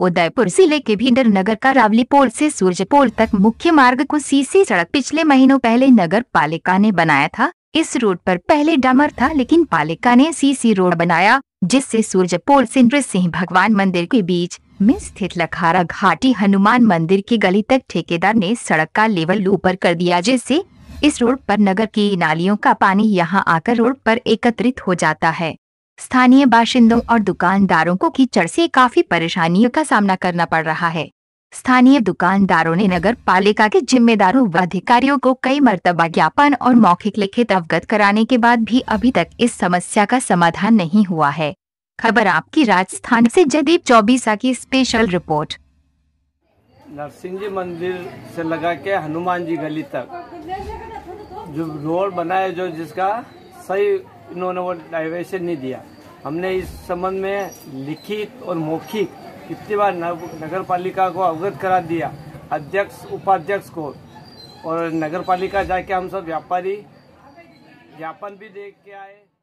उदयपुर जिले के भिंडर नगर का रावली पोल से सूर्य पोल तक मुख्य मार्ग को सीसी सड़क पिछले महीनों पहले नगर पालिका ने बनाया था इस रोड पर पहले डमर था लेकिन पालिका ने सीसी रोड बनाया जिससे सूर्य पोल से नृसिंह भगवान मंदिर के बीच में स्थित लखारा घाटी हनुमान मंदिर की गली तक ठेकेदार ने सड़क का लेवल ऊपर कर दिया जिससे इस रोड पर नगर की नालियों का पानी यहाँ आकर रोड पर एकत्रित हो जाता है स्थानीय बाशिंदों और दुकानदारों को कीचड़ से काफी परेशानियों का सामना करना पड़ रहा है स्थानीय दुकानदारों ने नगर पालिका के जिम्मेदारों व अधिकारियों को कई मरतबा ज्ञापन और मौखिक लिखित अवगत कराने के बाद भी अभी तक इस समस्या का समाधान नहीं हुआ है खबर आपकी राजस्थान से जदीप चौबीसा की स्पेशल रिपोर्ट नरसिंह जी मंदिर से लगा के हनुमान जी गली तक जो रोड बनाए जो जिसका सही इन्होंने वो डाइवेशन नहीं दिया हमने इस संबंध में लिखित और मौखिक कितनी बार नगर पालिका को अवगत करा दिया अध्यक्ष उपाध्यक्ष को और नगर पालिका जाके हम सब व्यापारी ज्ञापन भी देख के आए